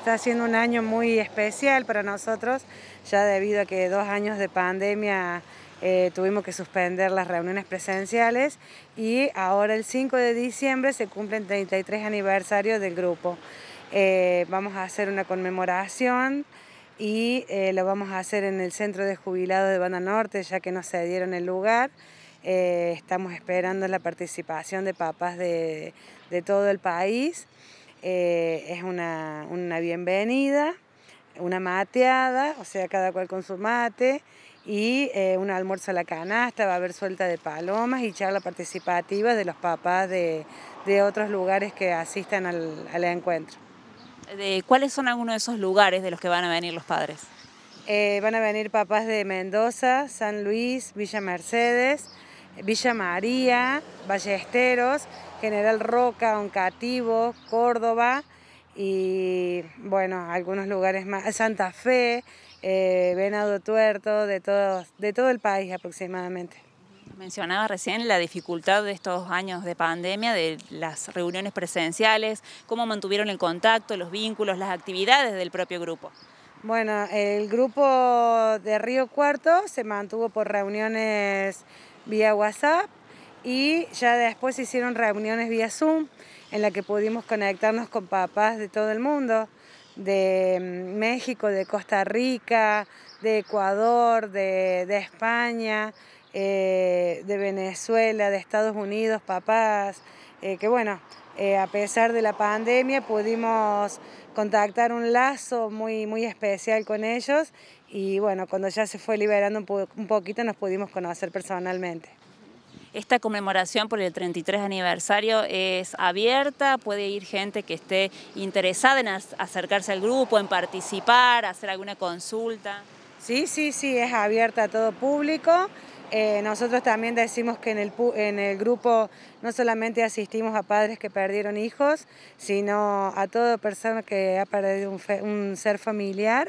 Está siendo un año muy especial para nosotros, ya debido a que dos años de pandemia eh, tuvimos que suspender las reuniones presenciales y ahora el 5 de diciembre se cumplen 33 aniversarios del grupo. Eh, vamos a hacer una conmemoración y eh, lo vamos a hacer en el Centro de Jubilados de Banda Norte, ya que nos cedieron el lugar. estamos esperando la participación de papás de, de todo el país. Eh, es una, bienvenida, una mateada, o sea, cada cual con su mate, y eh, un almuerzo a la canasta, va a haber suelta de palomas y charla participativa de los papás de, otros lugares que asistan al, encuentro. ¿Cuáles son algunos de esos lugares de los que van a venir los padres? Eh, van a venir papás de Mendoza, San Luis, Villa Mercedes, Villa María, Ballesteros, General Roca, Oncativo, Córdoba y bueno, algunos lugares más, Santa Fe, eh, Venado Tuerto, de, de todo el país aproximadamente. Mencionaba recién la dificultad de estos años de pandemia, de las reuniones presenciales, cómo mantuvieron el contacto, los vínculos, las actividades del propio grupo. Bueno, el grupo de Río Cuarto se mantuvo por reuniones vía WhatsApp y ya después hicieron reuniones vía Zoom en la que pudimos conectarnos con papás de todo el mundo, de mm, México, de Costa Rica, de Ecuador, de, España, eh, de Venezuela, de Estados Unidos, papás, eh, que bueno, eh, a pesar de la pandemia pudimos contactar un lazo muy, muy especial con ellos y bueno, cuando ya se fue liberando un poquito nos pudimos conocer personalmente. Esta conmemoración por el 33 aniversario es abierta, puede ir gente que esté interesada en acercarse al grupo, en participar, hacer alguna consulta. Sí, sí, sí, es abierta a todo público. Eh, nosotros también decimos que en el, en el grupo no solamente asistimos a padres que perdieron hijos, sino a toda persona que ha perdido un ser familiar.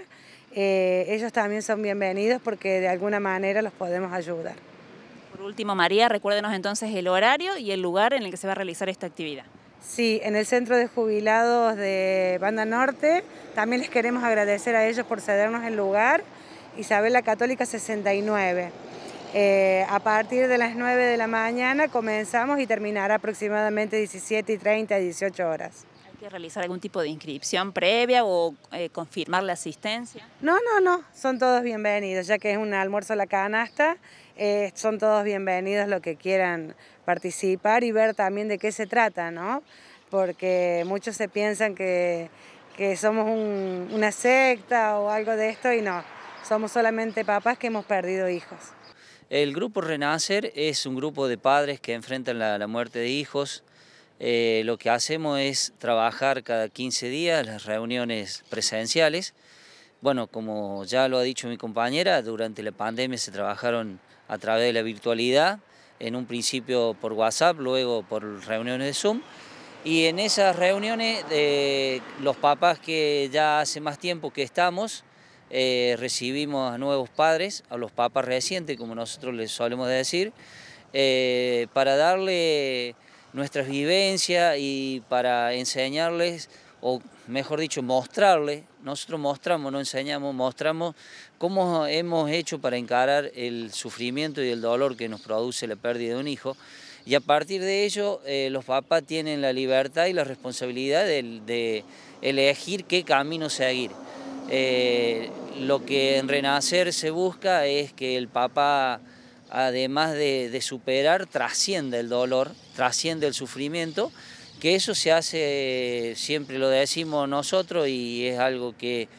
Eh, ellos también son bienvenidos porque de alguna manera los podemos ayudar. Por último, María, recuérdenos entonces el horario y el lugar en el que se va a realizar esta actividad. Sí, en el Centro de Jubilados de Banda Norte. También les queremos agradecer a ellos por cedernos el lugar. Isabel la Católica 69. Eh, a partir de las 9 de la mañana comenzamos y terminará aproximadamente 17 y 30, 18 horas realizar algún tipo de inscripción previa o eh, confirmar la asistencia? No, no, no, son todos bienvenidos, ya que es un almuerzo a la canasta, eh, son todos bienvenidos los que quieran participar y ver también de qué se trata, ¿no? Porque muchos se piensan que, que somos una secta o algo de esto y no, somos solamente papás que hemos perdido hijos. El grupo Renacer es un grupo de padres que enfrentan la muerte de hijos, eh, lo que hacemos es trabajar cada 15 días las reuniones presenciales. Bueno, como ya lo ha dicho mi compañera, durante la pandemia se trabajaron a través de la virtualidad, en un principio por WhatsApp, luego por reuniones de Zoom. Y en esas reuniones, eh, los papás que ya hace más tiempo que estamos, eh, recibimos a nuevos padres, a los papas recientes, como nosotros les solemos decir, para darle nuestras vivencias y para enseñarles, o mejor dicho, mostrarles, nosotros mostramos, no enseñamos, mostramos cómo hemos hecho para encarar el sufrimiento y el dolor que nos produce la pérdida de un hijo. Y a partir de ello, eh, los papás tienen la libertad y la responsabilidad de, elegir qué camino seguir. Eh, lo que en Renacer se busca es que el papá además de, superar, trasciende el dolor, trasciende el sufrimiento, que eso se hace, siempre lo decimos nosotros y es algo que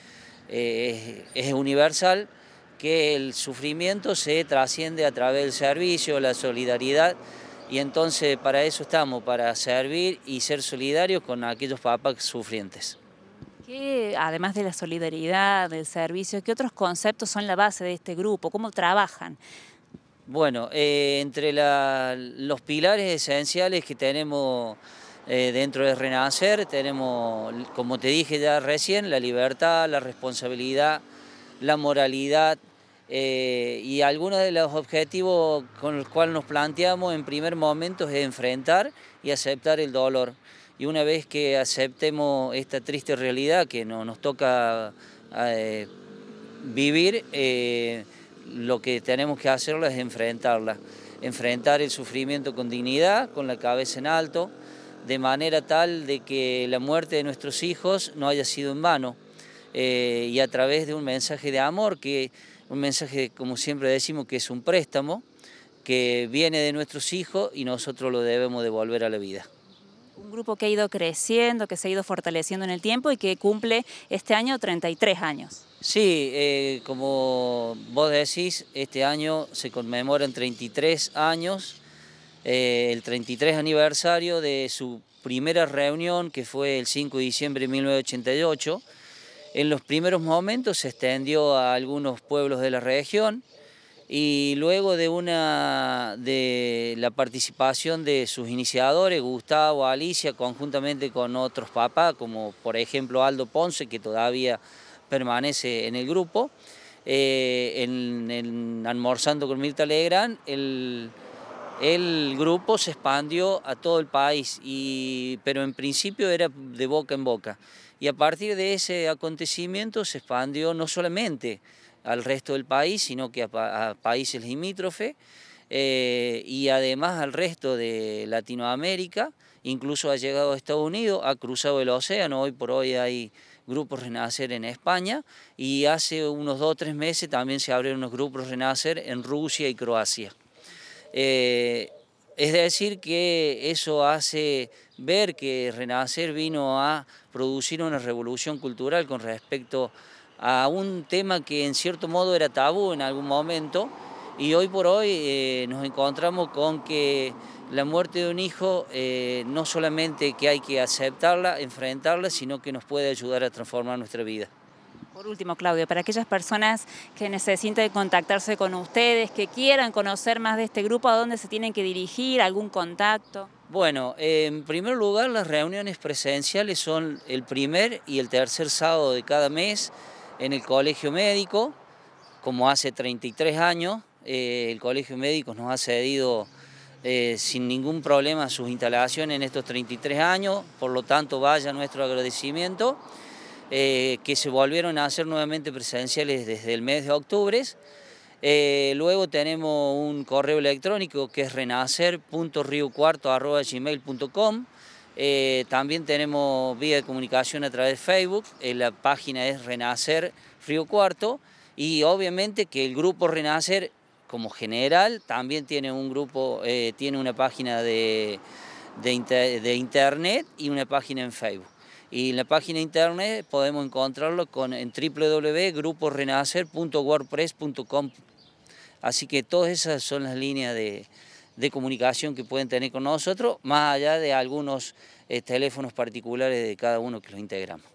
eh, es, universal, que el sufrimiento se trasciende a través del servicio, la solidaridad, y entonces para eso estamos, para servir y ser solidarios con aquellos papás sufrientes. además de la solidaridad, del servicio, qué otros conceptos son la base de este grupo? ¿Cómo trabajan? Bueno, eh, entre los pilares esenciales que tenemos eh, dentro de Renacer, tenemos, como te dije ya recién, la libertad, la responsabilidad, la moralidad eh, y algunos de los objetivos con los cuales nos planteamos en primer momento es enfrentar y aceptar el dolor. Y una vez que aceptemos esta triste realidad que no, nos toca vivir, lo que tenemos que hacerlo es enfrentarla, enfrentar el sufrimiento con dignidad, con la cabeza en alto, de manera tal de que la muerte de nuestros hijos no haya sido en vano eh, y a través de un mensaje de amor, que un mensaje, como siempre decimos, que es un préstamo que viene de nuestros hijos y nosotros lo debemos devolver a la vida un grupo que ha ido creciendo, que se ha ido fortaleciendo en el tiempo y que cumple este año 33 años. Sí, eh, como vos decís, este año se conmemoran 33 años, eh, el 33 aniversario de su primera reunión, que fue el 5 de diciembre de 1988. En los primeros momentos se extendió a algunos pueblos de la región, y luego de una de la participación de sus iniciadores, Gustavo, Alicia, conjuntamente con otros papás, como por ejemplo Aldo Ponce, que todavía permanece en el grupo, eh, en, almorzando con Mirta Legrand, el, el grupo se expandió a todo el país, y, pero en principio era de boca en boca. Y a partir de ese acontecimiento se expandió no solamente al resto del país, sino que a, países limítrofes eh, y además al resto de Latinoamérica, incluso ha llegado a Estados Unidos, ha cruzado el océano, hoy por hoy hay grupos Renacer en España y hace unos dos o tres meses también se abrieron unos grupos Renacer en Rusia y Croacia. Eh, es decir, que eso hace ver que Renacer vino a producir una revolución cultural con respecto a a un tema que en cierto modo era tabú en algún momento y hoy por hoy eh, nos encontramos con que la muerte de un hijo eh, no solamente que hay que aceptarla, enfrentarla, sino que nos puede ayudar a transformar nuestra vida. Por último, Claudio, para aquellas personas que necesiten contactarse con ustedes, que quieran conocer más de este grupo, ¿a dónde se tienen que dirigir? ¿Algún contacto? Bueno, en primer lugar, las reuniones presenciales son el primer y el tercer sábado de cada mes en el Colegio Médico, como hace 33 años, eh, el Colegio Médico nos ha cedido eh, sin ningún problema sus instalaciones en estos 33 años, por lo tanto vaya nuestro agradecimiento, eh, que se volvieron a hacer nuevamente presenciales desde el mes de octubre. luego tenemos un correo electrónico que es renacer.riocuarto.gmail.com eh, también tenemos vía de comunicación a través de Facebook, la página es Renacer Río Cuarto y obviamente que el grupo Renacer como general también tiene un grupo, eh, tiene una página de, internet y una página en Facebook. Y en la página internet podemos encontrarlo con, en www.gruporenacer.wordpress.com. Así que todas esas son las líneas de, de comunicación que pueden tener con nosotros, más allá de algunos eh, teléfonos particulares de cada uno que los integramos.